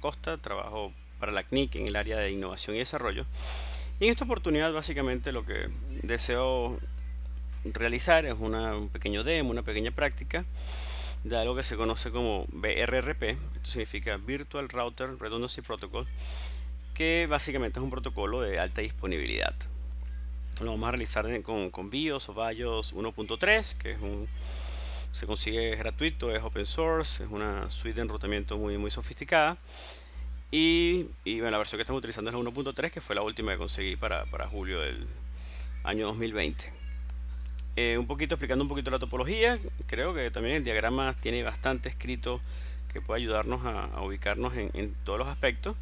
Costa, trabajo para la CNIC en el área de innovación y desarrollo. Y en esta oportunidad básicamente lo que deseo realizar es una, un pequeño demo, una pequeña práctica de algo que se conoce como BRRP, esto significa Virtual Router Redundancy Protocol, que básicamente es un protocolo de alta disponibilidad. Lo vamos a realizar con, con BIOS o BIOS 1.3, que es un se consigue gratuito, es open source, es una suite de enrutamiento muy, muy sofisticada. Y, y bueno, la versión que estamos utilizando es la 1.3, que fue la última que conseguí para, para julio del año 2020. Eh, un poquito explicando un poquito la topología, creo que también el diagrama tiene bastante escrito que puede ayudarnos a, ubicarnos en, todos los aspectos.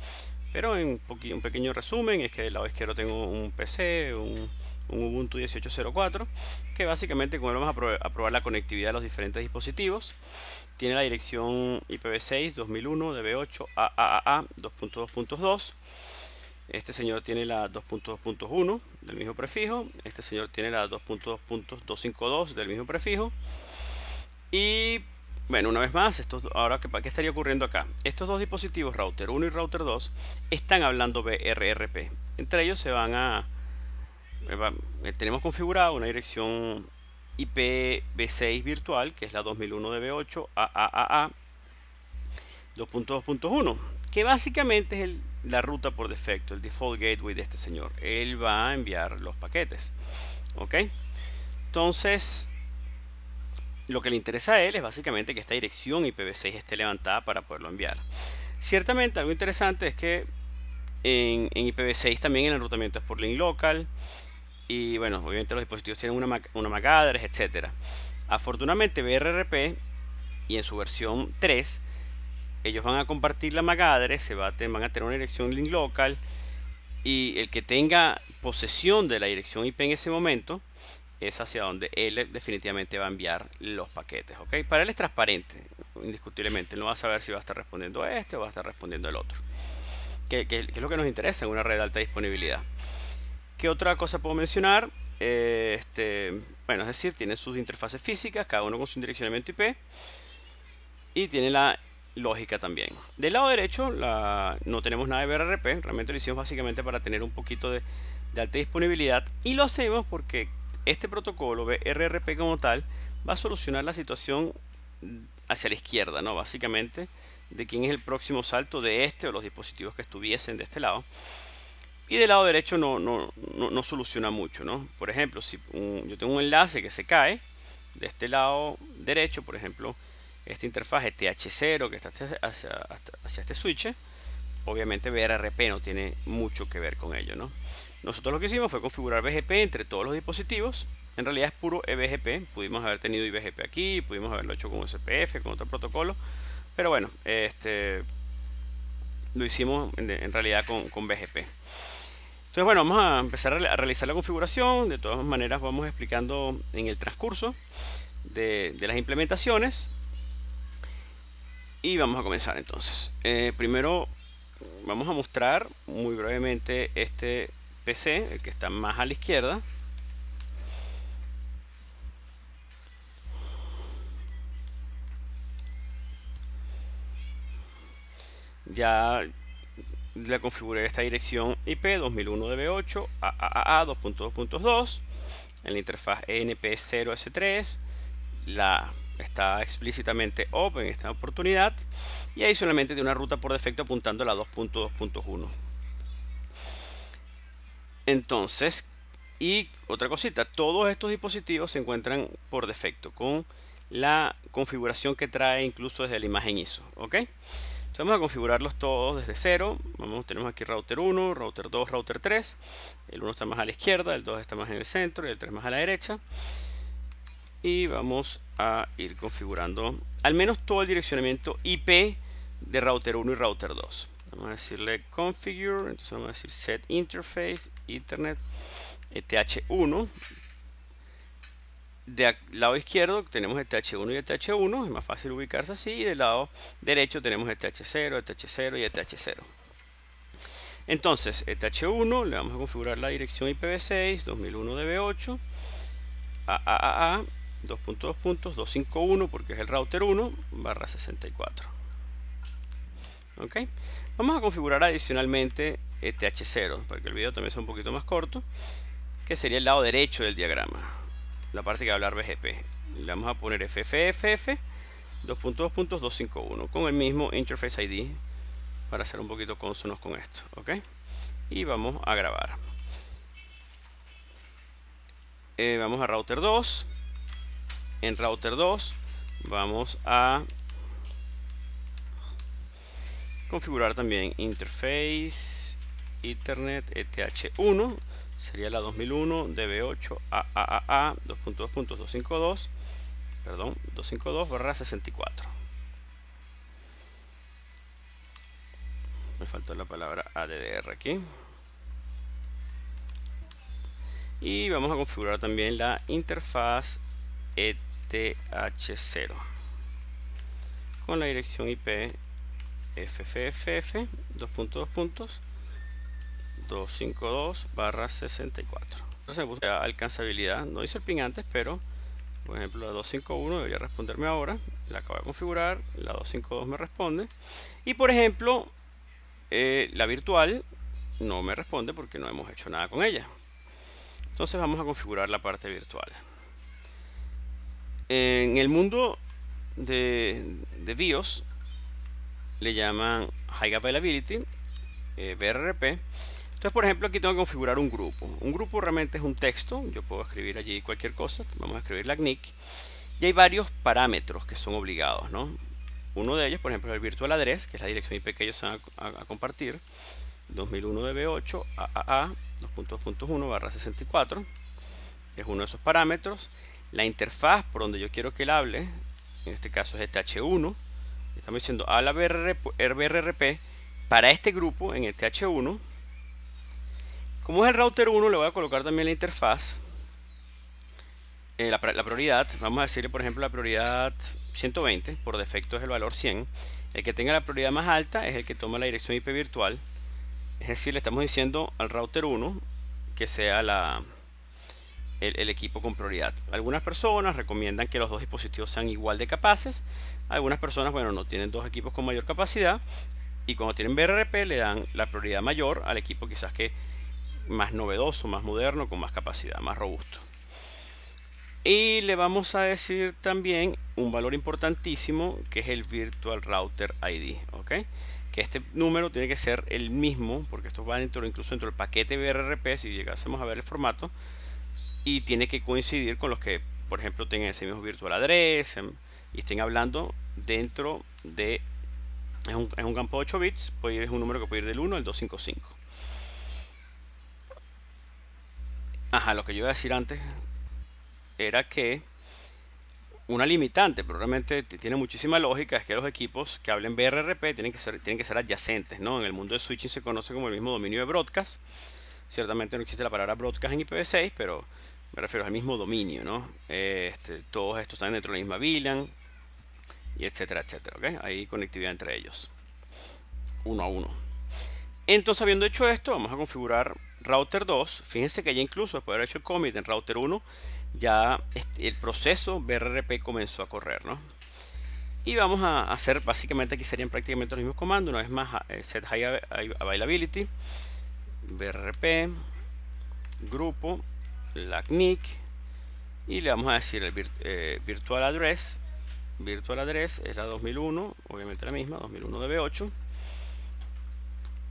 Pero en un, un pequeño resumen es que del lado izquierdo tengo un PC, un, un Ubuntu 18.04, que básicamente como vamos a, probar la conectividad de los diferentes dispositivos. Tiene la dirección IPv6 2001 DB8 AAAA 2.2.2. Este señor tiene la 2.2.1 del mismo prefijo. Este señor tiene la 2.2.252 del mismo prefijo. Y bueno, una vez más, ahora ¿qué, ¿qué estaría ocurriendo acá? Estos dos dispositivos, router 1 y router 2, están hablando BRRP. Entre ellos se van a eh, tenemos configurado una dirección IPv6 virtual, que es la 2001DB8 2.2.1, que básicamente es la ruta por defecto, el default gateway de este señor. Él va a enviar los paquetes. ¿Ok? Entonces, lo que le interesa a él es básicamente que esta dirección IPv6 esté levantada para poderlo enviar. Ciertamente, algo interesante es que en, en IPv6 también el enrutamiento es por link local y bueno, obviamente los dispositivos tienen una, Mac, una Mac address, etc. Afortunadamente BRRP y en su versión 3 ellos van a compartir la MAC address, se van a tener una dirección link local y el que tenga posesión de la dirección IP en ese momento es hacia donde él definitivamente va a enviar los paquetes, Para él es transparente, indiscutiblemente, no va a saber si va a estar respondiendo a este o va a estar respondiendo al otro, que, es lo que nos interesa en una red de alta disponibilidad. ¿Qué otra cosa puedo mencionar? Eh, este, bueno, es decir, tiene sus interfaces físicas, cada uno con su direccionamiento IP. Y tiene la lógica también. Del lado derecho la, no tenemos nada de BRRP, realmente lo hicimos básicamente para tener un poquito de, alta disponibilidad y lo hacemos porque este protocolo BRRP como tal va a solucionar la situación hacia la izquierda, ¿no? Básicamente de quién es el próximo salto de este o los dispositivos que estuviesen de este lado y del lado derecho no, no, no, soluciona mucho. ¿no? Por ejemplo, si yo tengo un enlace que se cae de este lado derecho, por ejemplo, esta interfaz TH0 que está hacia, hacia este switch, obviamente VRP no tiene mucho que ver con ello. ¿no? Nosotros lo que hicimos fue configurar BGP entre todos los dispositivos. En realidad es puro eBGP. Pudimos haber tenido IBGP aquí, pudimos haberlo hecho con SPF, con otro protocolo. Pero bueno, este, lo hicimos en, en realidad con, con BGP. Entonces, bueno, vamos a empezar a realizar la configuración. De todas maneras, vamos explicando en el transcurso de, las implementaciones. Y vamos a comenzar entonces. Eh, primero, vamos a mostrar muy brevemente este PC, el que está más a la izquierda. Ya la configuré esta dirección IP 2001DB8 AAA 2.2.2 en la interfaz enp 0 s 3 la está explícitamente open esta oportunidad y ahí solamente tiene una ruta por defecto apuntando a la 2.2.1 entonces y otra cosita todos estos dispositivos se encuentran por defecto con la configuración que trae incluso desde la imagen ISO vamos a configurarlos todos desde cero. Vamos, tenemos aquí router 1, router 2, router 3. El 1 está más a la izquierda, el 2 está más en el centro y el 3 más a la derecha. Y vamos a ir configurando al menos todo el direccionamiento IP de router 1 y router 2. Vamos a decirle configure, entonces vamos a decir set interface, internet eth1 de lado izquierdo tenemos el TH1 y TH1, es más fácil ubicarse así, y del lado derecho tenemos el TH0, el TH0 y el TH0. Entonces, el TH1 le vamos a configurar la dirección IPv6 2001 DB8 AAAA 2.2 puntos 251 porque es el router 1 barra 64. Ok, vamos a configurar adicionalmente el TH0 para que el video también sea un poquito más corto, que sería el lado derecho del diagrama la parte que va a hablar BGP. Le vamos a poner FFFF 2.2.251 con el mismo Interface ID para hacer un poquito consonos con esto. ¿ok? Y vamos a grabar. Eh, vamos a router 2. En router 2 vamos a configurar también interface Ethernet ETH1 sería la 2001 DB8 AAAA 2.2.252 perdón 252 barra 64 me faltó la palabra ADDR aquí y vamos a configurar también la interfaz ETH0 con la dirección IP FFFF 2.2.2 252-64. Entonces busca alcanzabilidad. No hice el ping antes, pero por ejemplo la 251 debería responderme ahora. La acabo de configurar, la 252 me responde. Y por ejemplo, eh, la virtual no me responde porque no hemos hecho nada con ella. Entonces vamos a configurar la parte virtual. En el mundo de, BIOS le llaman High Availability, eh, BRP, entonces, por ejemplo, aquí tengo que configurar un grupo. Un grupo realmente es un texto. Yo puedo escribir allí cualquier cosa. Vamos a escribir la CNIC. Y hay varios parámetros que son obligados, Uno de ellos, por ejemplo, es el virtual address, que es la dirección IP que ellos van a, compartir. 2001DB8 AAA 2.2.1 barra 64 es uno de esos parámetros la interfaz por donde yo quiero que él hable en este caso es este H1 estamos diciendo a la BRRP para este grupo en este H1 como es el router 1, le voy a colocar también la interfaz. Eh, la, prioridad, vamos a decirle por ejemplo la prioridad 120, por defecto es el valor 100. El que tenga la prioridad más alta es el que toma la dirección IP virtual. Es decir, le estamos diciendo al router 1 que sea la, el, el, equipo con prioridad. Algunas personas recomiendan que los dos dispositivos sean igual de capaces. Algunas personas, bueno, no tienen dos equipos con mayor capacidad. Y cuando tienen BRP le dan la prioridad mayor al equipo quizás que más novedoso, más moderno, con más capacidad, más robusto. Y le vamos a decir también un valor importantísimo que es el Virtual Router ID, Que este número tiene que ser el mismo, porque esto va dentro, incluso dentro del paquete VRRP, si llegásemos a ver el formato, y tiene que coincidir con los que, por ejemplo, tengan ese mismo Virtual Address em, y estén hablando dentro de... Es un, es un campo de 8 bits, pues es un número que puede ir del 1 al 255. Ajá, lo que yo iba a decir antes era que una limitante, pero realmente tiene muchísima lógica, es que los equipos que hablen BRRP tienen que ser, tienen que ser adyacentes, ¿no? En el mundo de switching se conoce como el mismo dominio de broadcast. Ciertamente no existe la palabra broadcast en IPv6, pero me refiero al mismo dominio, ¿no? Eh, este, todos estos están dentro de la misma VLAN, y etcétera, etcétera, ¿ok? Hay conectividad entre ellos, uno a uno. Entonces, habiendo hecho esto, vamos a configurar router 2, fíjense que ya incluso después de haber hecho el commit en router 1, ya el proceso BRP comenzó a correr, ¿no? Y vamos a hacer, básicamente aquí serían prácticamente los mismos comandos, una vez más, eh, set high availability, BRP grupo, LACNIC, y le vamos a decir el eh, virtual address, virtual address es la 2001, obviamente la misma, 2001 DB8,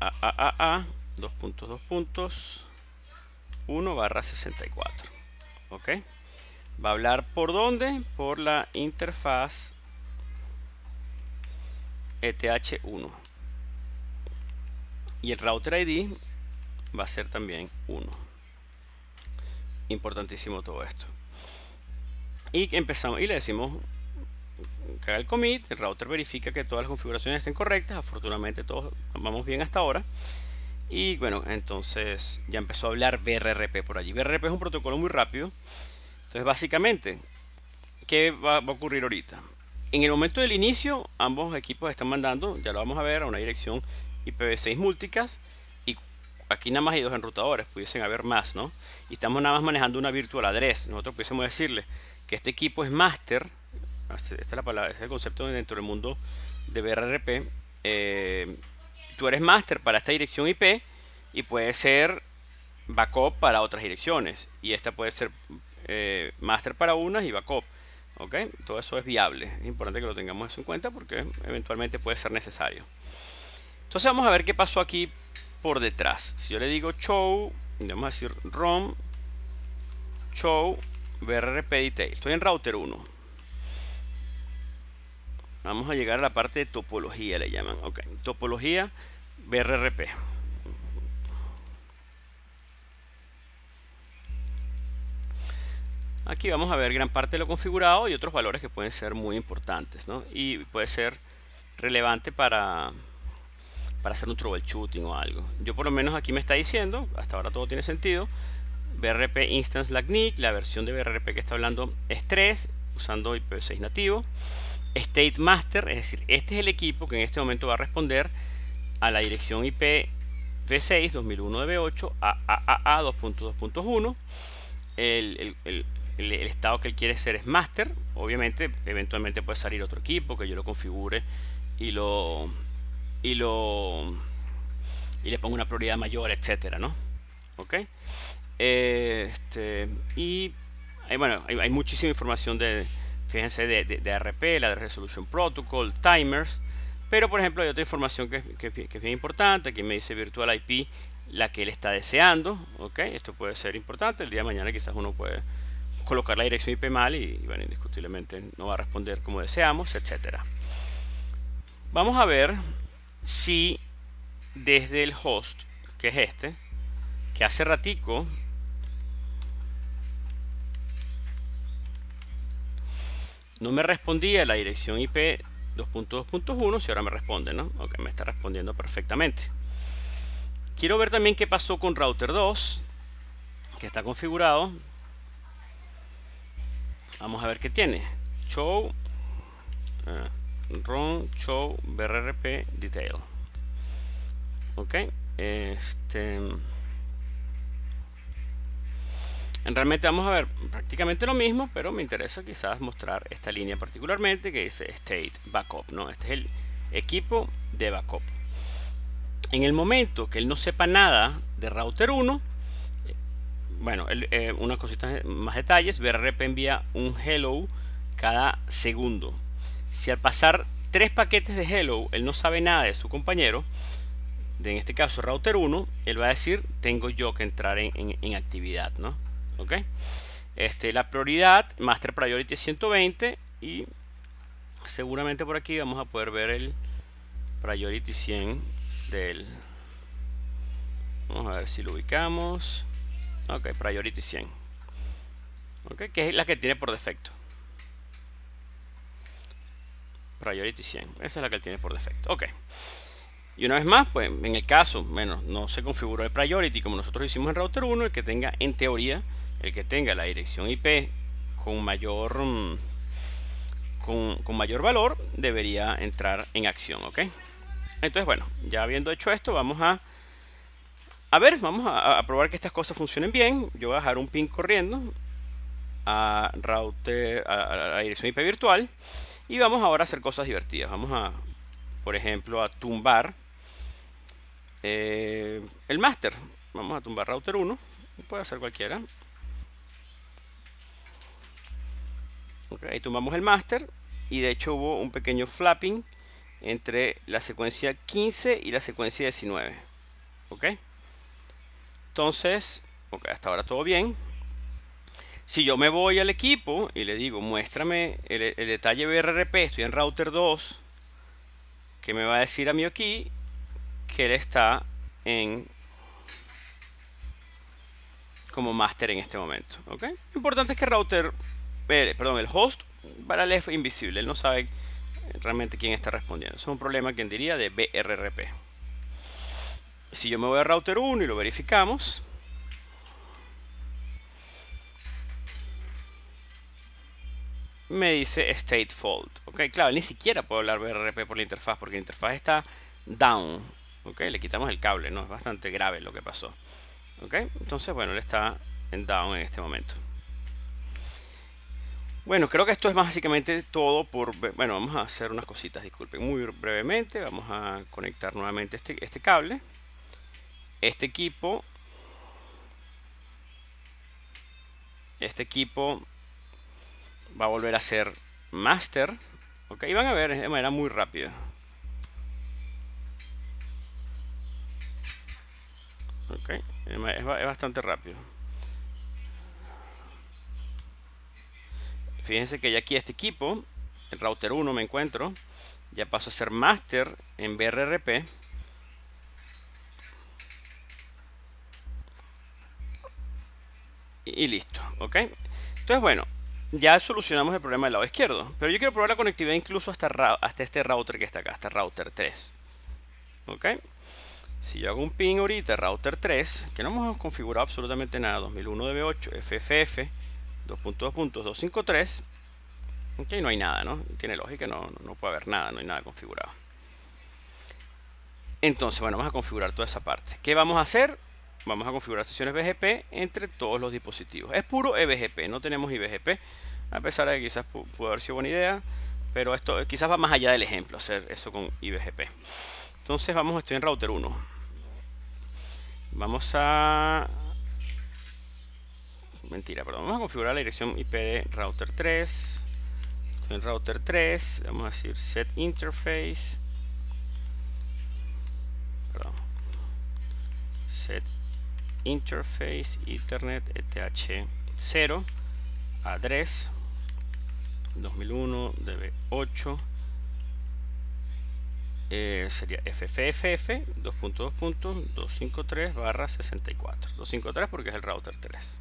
A dos puntos, dos puntos, 1 barra 64. ¿Ok? Va a hablar por dónde? Por la interfaz ETH1. Y el router ID va a ser también 1. Importantísimo todo esto. Y empezamos y le decimos que haga el commit, el router verifica que todas las configuraciones estén correctas, afortunadamente todos vamos bien hasta ahora. Y bueno, entonces ya empezó a hablar BRRP por allí. BRRP es un protocolo muy rápido. Entonces, básicamente, ¿qué va, a ocurrir ahorita? En el momento del inicio, ambos equipos están mandando, ya lo vamos a ver, a una dirección IPv6 múlticas. Y aquí nada más hay dos enrutadores, pudiesen haber más, ¿no? Y estamos nada más manejando una virtual address. Nosotros pudiésemos decirle que este equipo es master. Esta es la palabra, es el concepto dentro del mundo de BRRP. Eh, tú eres master para esta dirección IP y puede ser backup para otras direcciones. Y esta puede ser eh, master para unas y backup. ¿Ok? Todo eso es viable. Es importante que lo tengamos en cuenta porque eventualmente puede ser necesario. Entonces vamos a ver qué pasó aquí por detrás. Si yo le digo show, le vamos a decir rom show brpdt, detail. Estoy en router 1. Vamos a llegar a la parte de topología, le llaman. Ok, topología BRRP. Aquí vamos a ver gran parte de lo configurado y otros valores que pueden ser muy importantes, ¿no? Y puede ser relevante para, para hacer un troubleshooting o algo. Yo por lo menos aquí me está diciendo, hasta ahora todo tiene sentido, BRP Instance LACNIC, la versión de BRP que está hablando es 3, usando IPv6 nativo state master, es decir, este es el equipo que en este momento va a responder a la dirección IP v6 2001-DB8 a 2.2.1. El, estado que él quiere ser es master. Obviamente, eventualmente puede salir otro equipo que yo lo configure y lo y lo y le pongo una prioridad mayor, etcétera, ¿no? Ok. Este, y eh, bueno, hay muchísima información de, Fíjense de, de, ARP, la de Resolution Protocol, timers. Pero por ejemplo hay otra información que, es bien importante. Aquí me dice Virtual IP, la que él está deseando. ok Esto puede ser importante. El día de mañana quizás uno puede colocar la dirección IP mal y, bueno, indiscutiblemente no va a responder como deseamos, etcétera. Vamos a ver si desde el host, que es este, que hace ratico No me respondía la dirección IP 2.2.1, si ahora me responde, ¿no? Ok, me está respondiendo perfectamente. Quiero ver también qué pasó con router 2, que está configurado. Vamos a ver qué tiene. Show, eh, run, show, brrp, detail. Ok, este... Realmente vamos a ver prácticamente lo mismo, pero me interesa quizás mostrar esta línea particularmente que dice State Backup, ¿no? Este es el equipo de backup. En el momento que él no sepa nada de router 1, eh, bueno, eh, unas cositas eh, más detalles, BRP envía un hello cada segundo. Si al pasar tres paquetes de hello, él no sabe nada de su compañero, de en este caso router 1, él va a decir, tengo yo que entrar en, en actividad, ¿no? ¿ok? Este, la prioridad, Master Priority 120 y seguramente por aquí vamos a poder ver el Priority 100 del... Vamos a ver si lo ubicamos. Ok, Priority 100. Ok, que es la que tiene por defecto. Priority 100. Esa es la que tiene por defecto. Ok. Y una vez más, pues en el caso, menos no se configuró el priority como nosotros hicimos en router 1, el que tenga en teoría el que tenga la dirección IP con mayor, mm, con, mayor valor debería entrar en acción, ¿ok? Entonces, bueno, ya habiendo hecho esto, vamos a, a ver, vamos a, probar que estas cosas funcionen bien. Yo voy a dejar un pin corriendo a router, a, la dirección IP virtual y vamos ahora a hacer cosas divertidas. Vamos a, por ejemplo, a tumbar eh, el master. Vamos a tumbar router 1, puede hacer cualquiera. okay, tomamos el master y de hecho hubo un pequeño flapping entre la secuencia 15 y la secuencia 19 ok entonces hasta ahora todo bien si yo me voy al equipo y le digo muéstrame el, detalle brp. estoy en router 2 que me va a decir a mí aquí que él está en como master en este momento. ¿ok? Lo importante es que router perdón, el host para él es invisible, él no sabe realmente quién está respondiendo. es un problema que diría de BRRP. Si yo me voy a router 1 y lo verificamos, me dice state fault. Ok, claro, ni siquiera puedo hablar BRRP por la interfaz porque la interfaz está down. Ok, le quitamos el cable, ¿no? Es bastante grave lo que pasó. Ok, entonces, bueno, él está en down en este momento. Bueno, creo que esto es básicamente todo por... Bueno, vamos a hacer unas cositas, disculpen, muy brevemente. Vamos a conectar nuevamente este, este cable. Este equipo... Este equipo va a volver a ser master. Ok, y van a ver de manera muy rápida. es bastante rápido. Fíjense que ya aquí este equipo, el router 1 me encuentro, ya paso a ser master en BRRP. Y listo, ¿ok? Entonces, bueno, ya solucionamos el problema del lado izquierdo. Pero yo quiero probar la conectividad incluso hasta, hasta este router que está acá, hasta router 3. ¿Ok? Si yo hago un ping ahorita, router 3, que no hemos configurado absolutamente nada, 2001 DB8, FFF, 2.2.253. Ok, no hay nada, ¿no? Tiene lógica, no, no puede haber nada, no hay nada configurado. Entonces, bueno, vamos a configurar toda esa parte. ¿Qué vamos a hacer? Vamos a configurar sesiones BGP entre todos los dispositivos. Es puro EBGP, no tenemos IBGP, a pesar de que quizás pudo haber sido buena idea, pero esto quizás va más allá del ejemplo, hacer eso con IBGP. Entonces, vamos, estoy en router 1. Vamos a mentira, pero vamos a configurar la dirección IP de router 3. en router 3, vamos a decir set interface. Perdón. Set interface ethernet eth 0 address 2001 db8 eh, sería FFFF 2.2.253 barra 64 253 porque es el router 3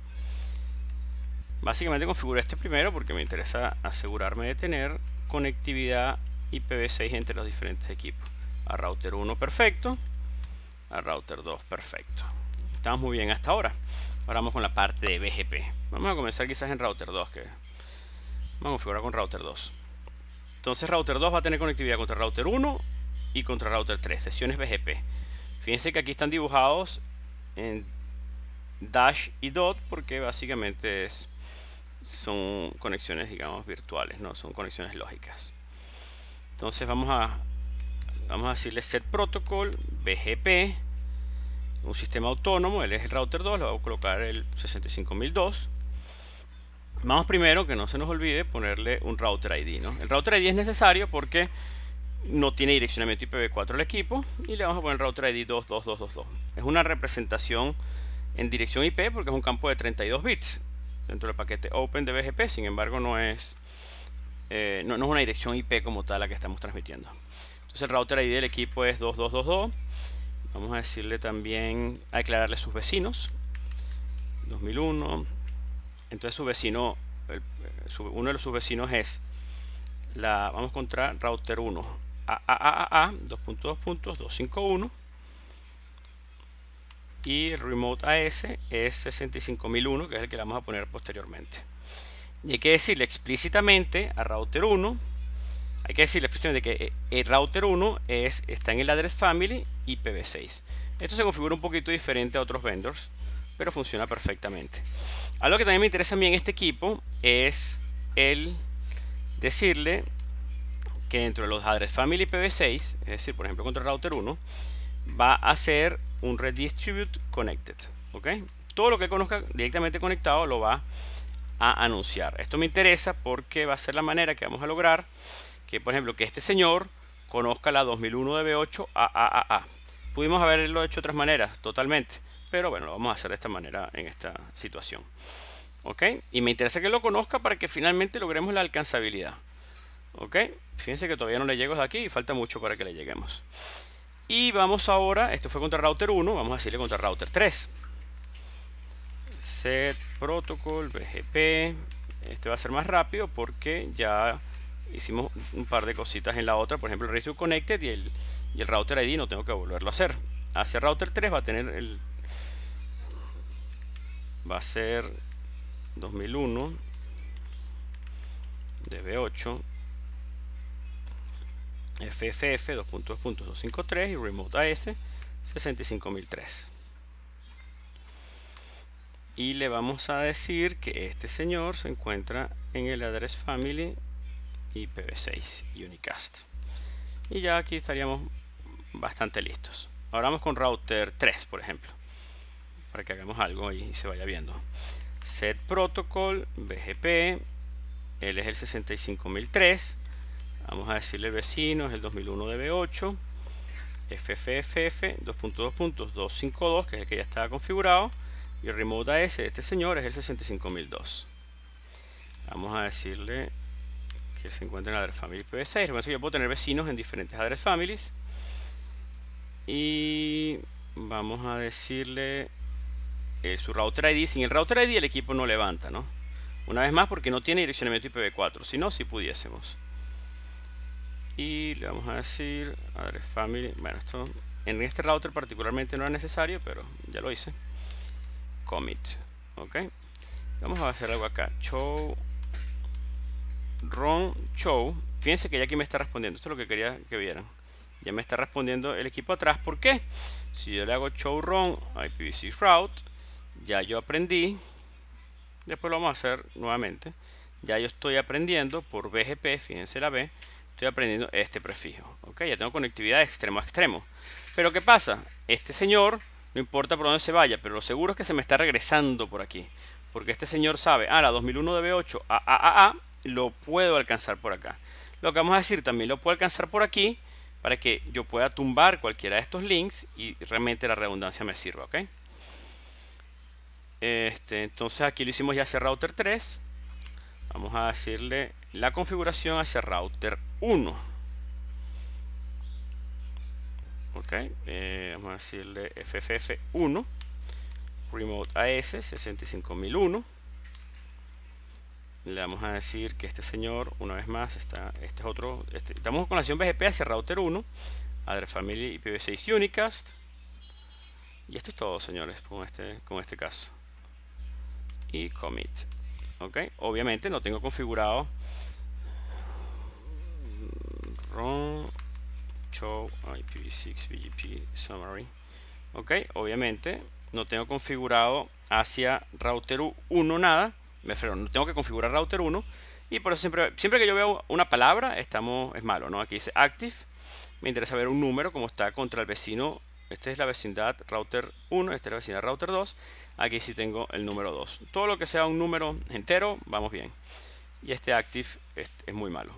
Básicamente configuré este primero porque me interesa asegurarme de tener conectividad IPv6 entre los diferentes equipos. A router 1 perfecto, a router 2 perfecto. Estamos muy bien hasta ahora. Ahora vamos con la parte de BGP. Vamos a comenzar quizás en router 2, que vamos a configurar con router 2. Entonces router 2 va a tener conectividad contra router 1 y contra router 3, sesiones BGP. Fíjense que aquí están dibujados en dash y dot porque básicamente es son conexiones, digamos, virtuales, no son conexiones lógicas. Entonces vamos a, vamos a decirle set protocol, BGP, un sistema autónomo, el es el router 2, le voy a colocar el 65002. Vamos primero, que no se nos olvide, ponerle un router ID. ¿no? El router ID es necesario porque no tiene direccionamiento IPv4 el equipo y le vamos a poner router ID 22222. Es una representación en dirección IP porque es un campo de 32 bits dentro del paquete open de BGP, sin embargo no es, eh, no, es una dirección IP como tal la que estamos transmitiendo. Entonces el router ID del equipo es 2222. Vamos a decirle también, a declararle sus vecinos. 2001. Entonces su vecino, eh, uno de sus vecinos es la, vamos a encontrar router 1. AAAA 2.2.251 y Remote AS es 65001, que es el que le vamos a poner posteriormente. Y hay que decirle explícitamente a router 1, hay que decirle explícitamente que el eh, eh, router 1 es, está en el address family IPv6. Esto se configura un poquito diferente a otros vendors, pero funciona perfectamente. Algo que también me interesa a mí en este equipo es el decirle que dentro de los address family IPv6, es decir, por ejemplo, contra el router 1, va a ser un redistribute connected. ¿Ok? Todo lo que conozca directamente conectado lo va a anunciar. Esto me interesa porque va a ser la manera que vamos a lograr que, por ejemplo, que este señor conozca la 2001 de 8 AAAA. Pudimos haberlo hecho de otras maneras, totalmente. Pero bueno, lo vamos a hacer de esta manera en esta situación. ¿Ok? Y me interesa que lo conozca para que finalmente logremos la alcanzabilidad. ¿Ok? Fíjense que todavía no le llego de aquí y falta mucho para que le lleguemos. Y vamos ahora, esto fue contra router 1, vamos a decirle contra router 3. Set protocol BGP. Este va a ser más rápido porque ya hicimos un par de cositas en la otra. Por ejemplo, el Connected y el, y el router ID no tengo que volverlo a hacer. Hacia router 3 va a tener el... Va a ser 2001 DB8 FFF 2.2.253 y Remote AS 65003. Y le vamos a decir que este señor se encuentra en el address family IPv6 Unicast. Y ya aquí estaríamos bastante listos. Ahora vamos con router 3, por ejemplo, para que hagamos algo y se vaya viendo. Set protocol, BGP, él es el 65003 Vamos a decirle vecino, es el 2001 DB8, FFFF 2.2.252, que es el que ya estaba configurado, y el remote AS de este señor es el 65002. Vamos a decirle que se encuentra en la address family IPv6. Recuerden que yo puedo tener vecinos en diferentes address families. Y vamos a decirle el, su router ID. Sin el router ID el equipo no levanta, ¿no? Una vez más porque no tiene direccionamiento IPv4. Si no, si pudiésemos y le vamos a decir address family bueno esto en este router particularmente no es necesario pero ya lo hice commit ok vamos a hacer algo acá show run show fíjense que ya aquí me está respondiendo esto es lo que quería que vieran ya me está respondiendo el equipo atrás ¿por qué? si yo le hago show run ipv route ya yo aprendí después lo vamos a hacer nuevamente ya yo estoy aprendiendo por BGP fíjense la B estoy aprendiendo este prefijo. Ok, ya tengo conectividad extremo a extremo. Pero ¿qué pasa? Este señor, no importa por dónde se vaya, pero lo seguro es que se me está regresando por aquí. Porque este señor sabe, a ah, la 2001 de B8, a, a, a, lo puedo alcanzar por acá. Lo que vamos a decir también lo puedo alcanzar por aquí para que yo pueda tumbar cualquiera de estos links y realmente la redundancia me sirva, ¿ok? Este, entonces aquí lo hicimos ya hacia router 3 vamos a decirle la configuración hacia router 1 ok eh, vamos a decirle fff1 remote as 65001 le vamos a decir que este señor una vez más está este es otro este, estamos con la acción BGP hacia router 1 address family IPv6 unicast y esto es todo señores con este con este caso y commit ok obviamente no tengo configurado show ip 6 bgp summary ok obviamente no tengo configurado hacia router 1 nada me freno, no tengo que configurar router 1 y por eso siempre, siempre que yo veo una palabra estamos es malo no aquí dice active me interesa ver un número como está contra el vecino esta es la vecindad router 1, esta es la vecindad router 2. Aquí sí tengo el número 2. Todo lo que sea un número entero, vamos bien. Y este active es, muy malo.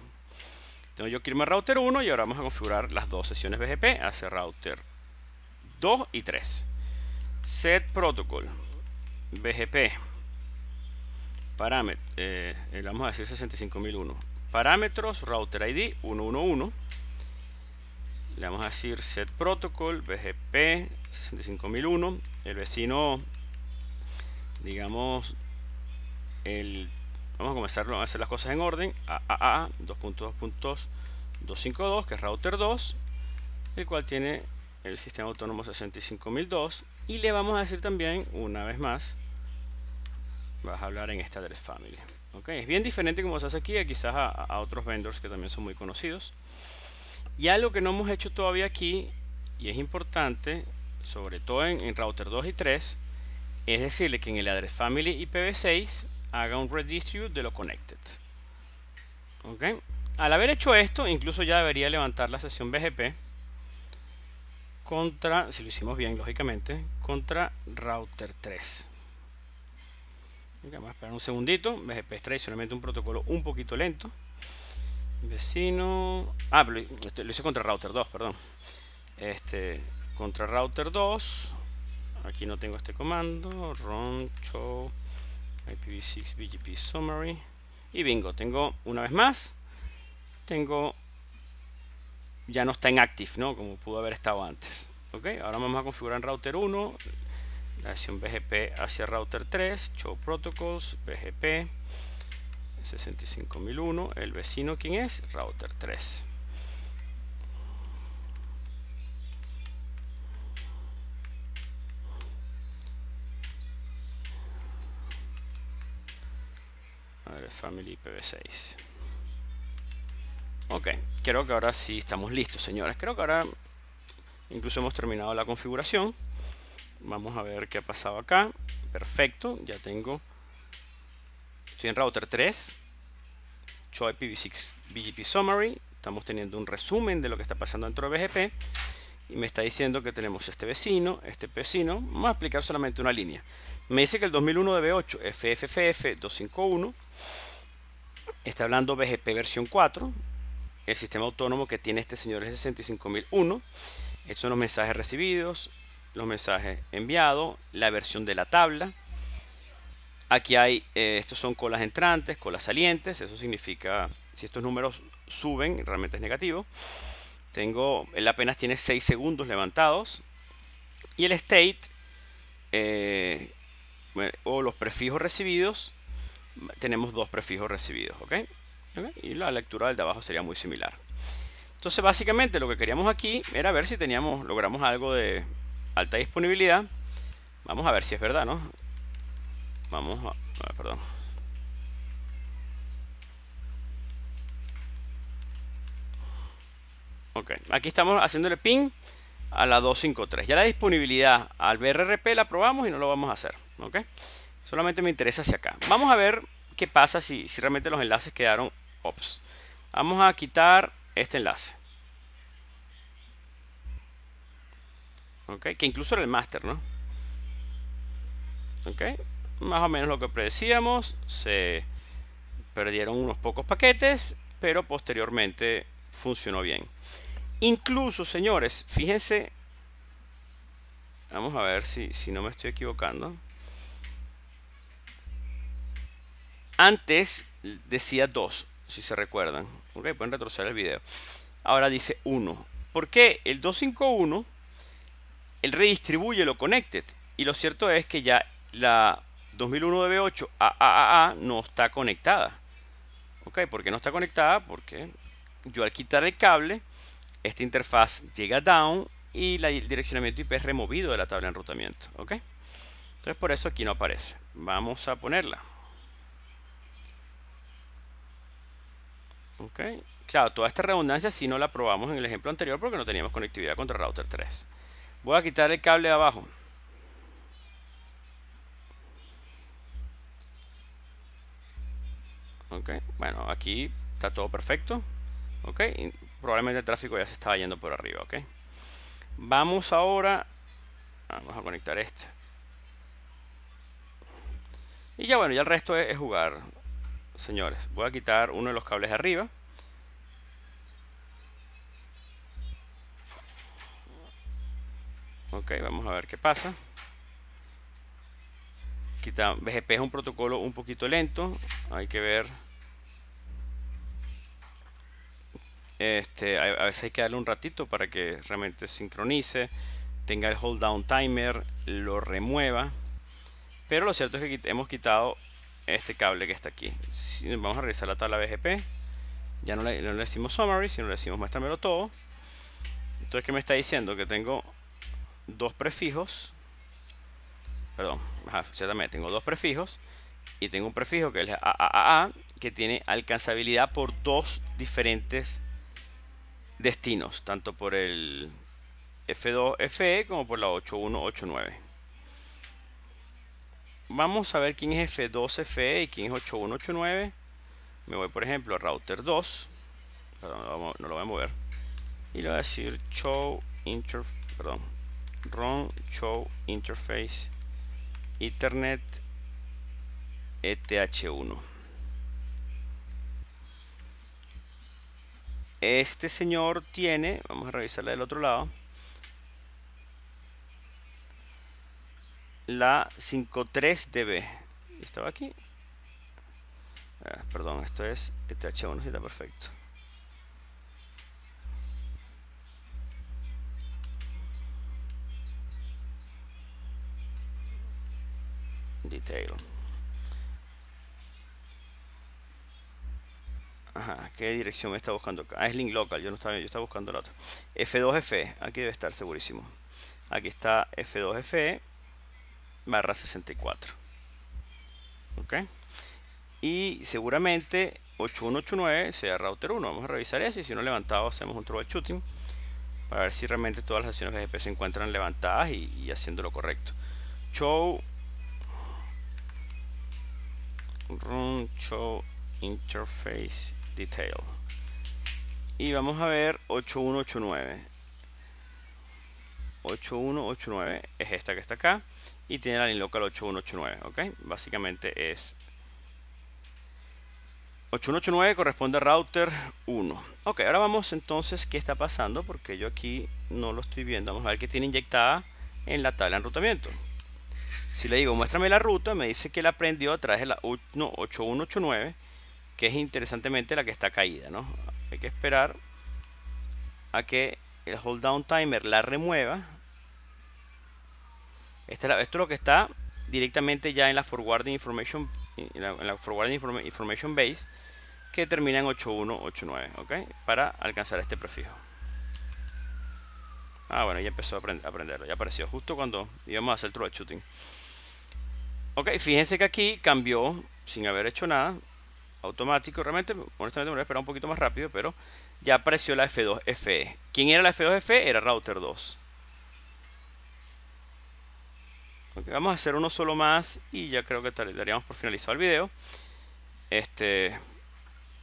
tengo yo que irme a router 1 y ahora vamos a configurar las dos sesiones BGP hacia router 2 y 3. Set protocol BGP parámetros, eh, eh, vamos a decir 65001 parámetros router ID 111 le vamos a decir set protocol BGP 65001 el vecino digamos el vamos a comenzar a hacer las cosas en orden AAA 2.2.252 que es router 2 el cual tiene el sistema autónomo 65002 y le vamos a decir también una vez más vas a hablar en esta address family ok es bien diferente como se hace aquí a quizás a, a otros vendors que también son muy conocidos y algo que no hemos hecho todavía aquí, y es importante, sobre todo en, router 2 y 3, es decirle que en el address family IPv6 haga un redistribute de lo connected. ¿Okay? Al haber hecho esto, incluso ya debería levantar la sesión BGP contra, si lo hicimos bien lógicamente, contra router 3. Vamos a esperar un segundito, BGP es tradicionalmente un protocolo un poquito lento. Vecino. Ah, este, lo, hice contra router 2, perdón. Este, contra router 2. Aquí no tengo este comando. run show IPv6 BGP summary. Y bingo, tengo una vez más. Tengo. Ya no está en active, ¿no? Como pudo haber estado antes. Ok, ahora vamos a configurar en router 1. La un BGP hacia router 3. Show protocols. BGP. 65001. El vecino, ¿quién es? Router 3. A ver, Family IPv6. Ok, creo que ahora sí estamos listos, señores. Creo que ahora incluso hemos terminado la configuración. Vamos a ver qué ha pasado acá. Perfecto, ya tengo Estoy en router 3. Show IPv6 BGP Summary. Estamos teniendo un resumen de lo que está pasando dentro de BGP. Y me está diciendo que tenemos este vecino, este vecino. Vamos a explicar solamente una línea. Me dice que el 2001 de B8, FFFF 251, está hablando BGP versión 4. El sistema autónomo que tiene este señor es 65001. Estos son los mensajes recibidos, los mensajes enviados, la versión de la tabla Aquí hay, eh, estos son colas entrantes, colas salientes, eso significa, si estos números suben, realmente es negativo. Tengo, él apenas tiene 6 segundos levantados. Y el state, eh, o los prefijos recibidos, tenemos dos prefijos recibidos, ¿ok? Y la lectura del de abajo sería muy similar. Entonces básicamente lo que queríamos aquí era ver si teníamos, logramos algo de alta disponibilidad. Vamos a ver si es verdad, ¿no? Vamos a... Perdón. Ok, aquí estamos haciéndole ping a la 253. Ya la disponibilidad al BRRP la probamos y no lo vamos a hacer. Ok, solamente me interesa hacia acá. Vamos a ver qué pasa si, si realmente los enlaces quedaron ops. Vamos a quitar este enlace. Ok, que incluso era el master, ¿no? Ok, más o menos lo que predecíamos. Se perdieron unos pocos paquetes, pero posteriormente funcionó bien. Incluso, señores, fíjense. Vamos a ver si, si no me estoy equivocando. Antes decía 2, si se recuerdan. Ok, pueden retroceder el video. Ahora dice 1. ¿Por qué? El 251, el redistribuye lo connected. Y lo cierto es que ya la 2001DB8 no está conectada. ¿Ok? ¿Por qué no está conectada? Porque yo al quitar el cable, esta interfaz llega down y el direccionamiento IP es removido de la tabla de enrutamiento. ¿Ok? Entonces por eso aquí no aparece. Vamos a ponerla. Claro, toda esta redundancia si no la probamos en el ejemplo anterior porque no teníamos conectividad contra router 3. Voy a quitar el cable de abajo. bueno aquí está todo perfecto ok probablemente el tráfico ya se estaba yendo por arriba ok vamos ahora vamos a conectar este y ya bueno ya el resto es, jugar señores voy a quitar uno de los cables de arriba ok vamos a ver qué pasa BGP es un protocolo un poquito lento, hay que ver. Este, a, veces hay que darle un ratito para que realmente sincronice, tenga el hold down timer, lo remueva. Pero lo cierto es que hemos quitado este cable que está aquí. vamos a revisar la tabla BGP. Ya no le, no le decimos summary, sino le decimos muéstramelo todo. Entonces, que me está diciendo? Que tengo dos prefijos perdón, exactamente, tengo dos prefijos y tengo un prefijo que es AAA que tiene alcanzabilidad por dos diferentes destinos, tanto por el F2FE como por la 8189. Vamos a ver quién es F2FE y quién es 8189. Me voy por ejemplo a router 2, perdón, no lo voy a mover, y le voy a decir show inter, perdón, show interface Internet ETH1. Este señor tiene, vamos a revisarla del otro lado, la 53DB. ¿Estaba aquí? Ah, perdón, esto es ETH1, está perfecto. detail. Ajá, ¿qué dirección me está buscando acá? Ah, es link local, yo no estaba yo estaba buscando la otra. F2F, aquí debe estar segurísimo. Aquí está F2F barra 64. ¿Ok? Y seguramente 8189 sea router 1. Vamos a revisar eso y si no levantado hacemos un troubleshooting para ver si realmente todas las acciones BGP se encuentran levantadas y, y haciendo lo correcto. Show run show interface detail y vamos a ver 8189 8189 es esta que está acá y tiene la local 8189 ok básicamente es 8189 corresponde a router 1 ok ahora vamos entonces qué está pasando porque yo aquí no lo estoy viendo vamos a ver que tiene inyectada en la tabla de enrutamiento si le digo muéstrame la ruta, me dice que la prendió a través de la 8189, que es interesantemente la que está caída, ¿no? Hay que esperar a que el hold down timer la remueva. Este, esto es lo que está directamente ya en la forwarding information, information base, que termina en 8189, ¿ok? Para alcanzar este prefijo. Ah, bueno, ya empezó a, aprenderlo, ya apareció justo cuando íbamos a hacer el troubleshooting. Ok, fíjense que aquí cambió sin haber hecho nada. Automático, realmente, honestamente me voy a esperar un poquito más rápido, pero ya apareció la F2FE. ¿Quién era la F2FE? Era Router 2. Ok, vamos a hacer uno solo más y ya creo que daríamos por finalizado el video. Este,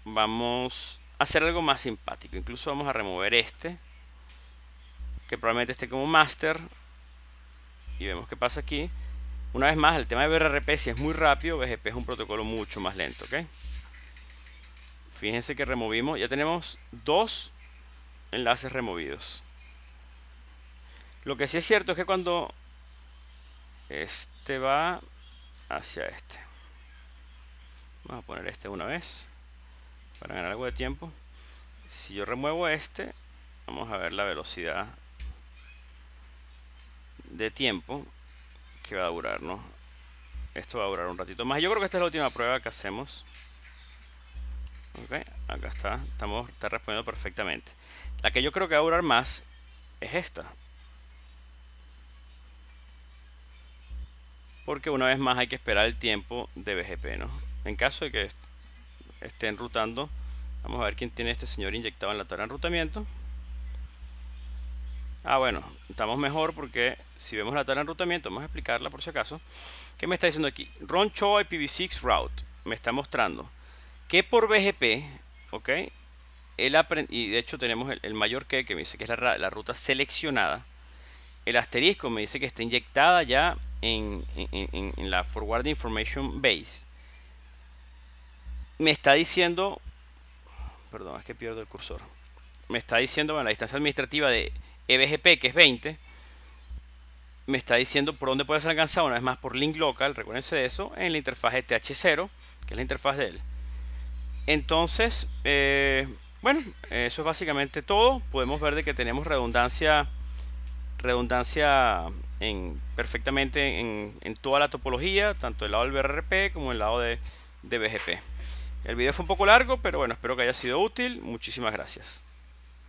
vamos a hacer algo más simpático. Incluso vamos a remover este, que probablemente esté como master. Y vemos qué pasa aquí. Una vez más, el tema de BRRP, si es muy rápido, BGP es un protocolo mucho más lento, ¿ok? Fíjense que removimos, ya tenemos dos enlaces removidos. Lo que sí es cierto es que cuando este va hacia este. Vamos a poner este una vez para ganar algo de tiempo. Si yo remuevo este, vamos a ver la velocidad de tiempo que va a durar, ¿no? Esto va a durar un ratito más. Yo creo que esta es la última prueba que hacemos. Ok, acá está. Estamos, está respondiendo perfectamente. La que yo creo que va a durar más es esta. Porque una vez más hay que esperar el tiempo de BGP, ¿no? En caso de que esté enrutando, vamos a ver quién tiene este señor inyectado en la tabla de enrutamiento. Ah, bueno, estamos mejor porque si vemos la tabla de enrutamiento, vamos a explicarla por si acaso. ¿Qué me está diciendo aquí? Roncho IPv6 route me está mostrando que por BGP, ¿ok? y de hecho tenemos el, mayor que que me dice que es la, ruta seleccionada. El asterisco me dice que está inyectada ya en, la Forward Information Base. Me está diciendo, perdón, es que pierdo el cursor. Me está diciendo, bueno, la distancia administrativa de EBGP, que es 20, me está diciendo por dónde puede ser alcanzado, una vez más por link local, recuérdense de eso, en la interfaz de TH0, que es la interfaz de él. Entonces, eh, bueno, eso es básicamente todo. Podemos ver de que tenemos redundancia, redundancia perfectamente en, toda la topología, tanto del lado del BRP como del lado de, de BGP. El video fue un poco largo, pero bueno, espero que haya sido útil. Muchísimas gracias.